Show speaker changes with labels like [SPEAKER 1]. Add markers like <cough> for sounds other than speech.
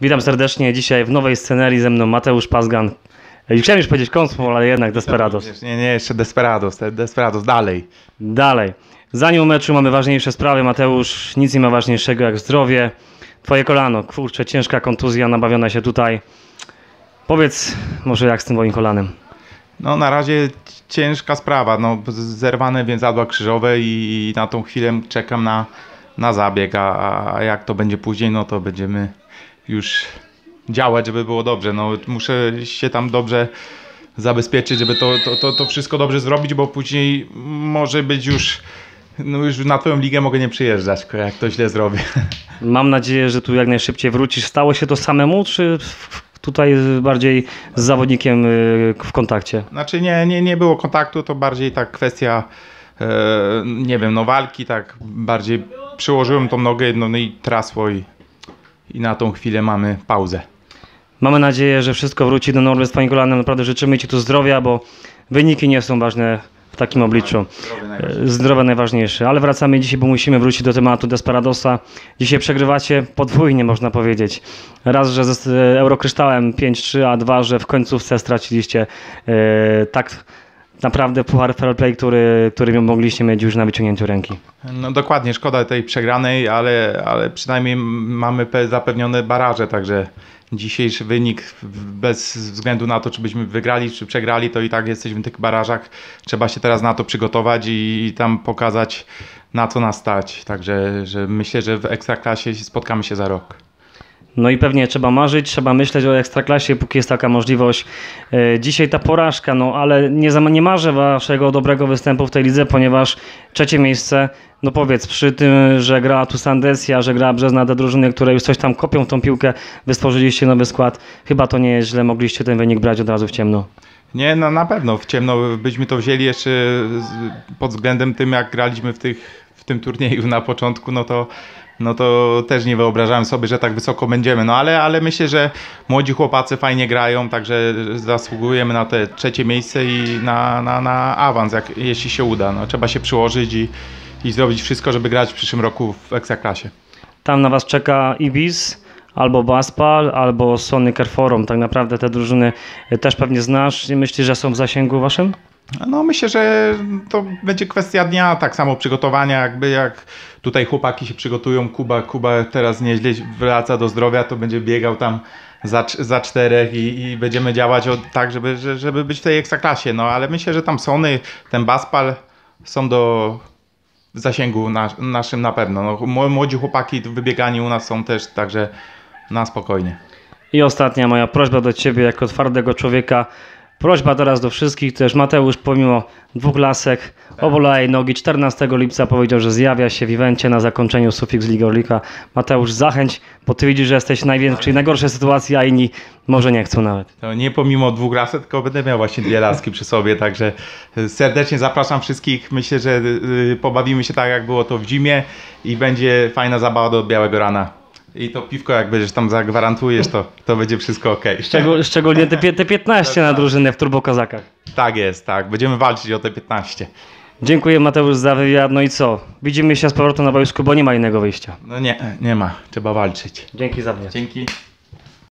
[SPEAKER 1] Witam serdecznie dzisiaj w nowej scenerii ze mną Mateusz Pazgan. Chciałem już powiedzieć Konsmol, ale jednak Desperados. Nie, nie, jeszcze Desperados, Desperados, dalej. Dalej. Zanim o meczu mamy ważniejsze sprawy, Mateusz, nic nie ma ważniejszego jak zdrowie. Twoje kolano, kurczę, ciężka kontuzja nabawiona się tutaj. Powiedz może jak z tym moim kolanem.
[SPEAKER 2] No na razie ciężka sprawa, no zerwane więzadła krzyżowe i na tą chwilę czekam na, na zabieg, a, a jak to będzie później, no to będziemy już działać, żeby było dobrze. No, muszę się tam dobrze zabezpieczyć, żeby to, to, to, to wszystko dobrze zrobić, bo później może być już no już na twoją ligę mogę nie przyjeżdżać, jak to źle zrobię. <laughs> Mam nadzieję, że tu jak najszybciej wrócisz.
[SPEAKER 1] Stało się to samemu, czy tutaj bardziej z zawodnikiem y, w kontakcie?
[SPEAKER 2] Znaczy nie, nie, nie było kontaktu, to bardziej tak kwestia e, nie wiem, no walki, tak bardziej przyłożyłem tą nogę, no, no i trasło i i na tą chwilę mamy pauzę.
[SPEAKER 1] Mamy nadzieję, że wszystko wróci do normy z Panikolanem. Naprawdę życzymy Ci tu zdrowia, bo wyniki nie są ważne w takim obliczu. Tak, zdrowie najważniejsze. E, Zdrowe najważniejsze. Ale wracamy dzisiaj, bo musimy wrócić do tematu Desperadosa. Dzisiaj przegrywacie podwójnie, można powiedzieć. Raz, że z e, Eurokryształem 5-3, a dwa, że w końcówce straciliście tak naprawdę puchar fair play, który, który mogliście mieć już na wyciągnięciu ręki.
[SPEAKER 2] No dokładnie, szkoda tej przegranej, ale, ale przynajmniej mamy zapewnione baraże, także dzisiejszy wynik bez względu na to, czy byśmy wygrali, czy przegrali, to i tak jesteśmy w tych barażach. Trzeba się teraz na to przygotować i, i tam pokazać na co nas stać. Także że myślę, że w Ekstraklasie spotkamy się za rok.
[SPEAKER 1] No i pewnie trzeba marzyć, trzeba myśleć o ekstraklasie, póki jest taka możliwość. E, dzisiaj ta porażka, no ale nie, nie marzę waszego dobrego występu w tej lidze, ponieważ trzecie miejsce, no powiedz, przy tym, że grała tu Sandesia, że gra Brzezna, te drużyny, które już coś tam kopią w tą piłkę, wy stworzyliście nowy skład, chyba to nie jest źle, mogliście ten wynik brać od razu w ciemno.
[SPEAKER 2] Nie, no na pewno w ciemno byśmy to wzięli jeszcze pod względem tym, jak graliśmy w tych w tym turnieju na początku, no to no to też nie wyobrażałem sobie, że tak wysoko będziemy. No ale, ale myślę, że młodzi chłopacy fajnie grają, także zasługujemy na te trzecie miejsce i na, na, na awans, jak, jeśli się uda. No, trzeba się przyłożyć i, i zrobić wszystko, żeby grać w przyszłym roku w Ekstraklasie. Tam na Was czeka Ibis albo
[SPEAKER 1] Baspal, albo Sony Forum. Tak naprawdę te drużyny też pewnie znasz i myślisz, że
[SPEAKER 2] są w zasięgu Waszym? No myślę, że to będzie kwestia dnia, tak samo przygotowania, jakby jak tutaj chłopaki się przygotują, Kuba, Kuba teraz nieźle wraca do zdrowia, to będzie biegał tam za, za czterech i, i będziemy działać od, tak, żeby, żeby być w tej ekstraklasie, no ale myślę, że tam Sony, ten Baspal są do zasięgu nas, naszym na pewno, no, młodzi chłopaki wybiegani u nas są też, także na spokojnie. I ostatnia moja prośba do Ciebie jako twardego człowieka, Prośba teraz
[SPEAKER 1] do wszystkich też. Mateusz pomimo dwóch lasek, obolałej nogi 14 lipca powiedział, że zjawia się w evencie na zakończeniu Sufiks Ligorlika. Mateusz, zachęć, bo ty widzisz, że jesteś największy, najgorszej sytuacji, a inni może nie chcą nawet.
[SPEAKER 2] nie pomimo dwóch lasek, tylko będę miał właśnie dwie laski przy sobie, także serdecznie zapraszam wszystkich. Myślę, że y, y, pobawimy się tak, jak było to w zimie i będzie fajna zabawa do białego rana i to piwko jak będziesz tam zagwarantujesz, to, to będzie wszystko ok.
[SPEAKER 1] szczególnie te, te 15 na drużynę w turbokazakach.
[SPEAKER 2] Tak jest, tak. Będziemy walczyć o te 15.
[SPEAKER 1] Dziękuję Mateusz za wywiad. No i co? Widzimy się z powrotem na wojsku, bo nie ma innego wyjścia.
[SPEAKER 2] No nie, nie ma.
[SPEAKER 1] Trzeba walczyć. Dzięki za mnie. Dzięki.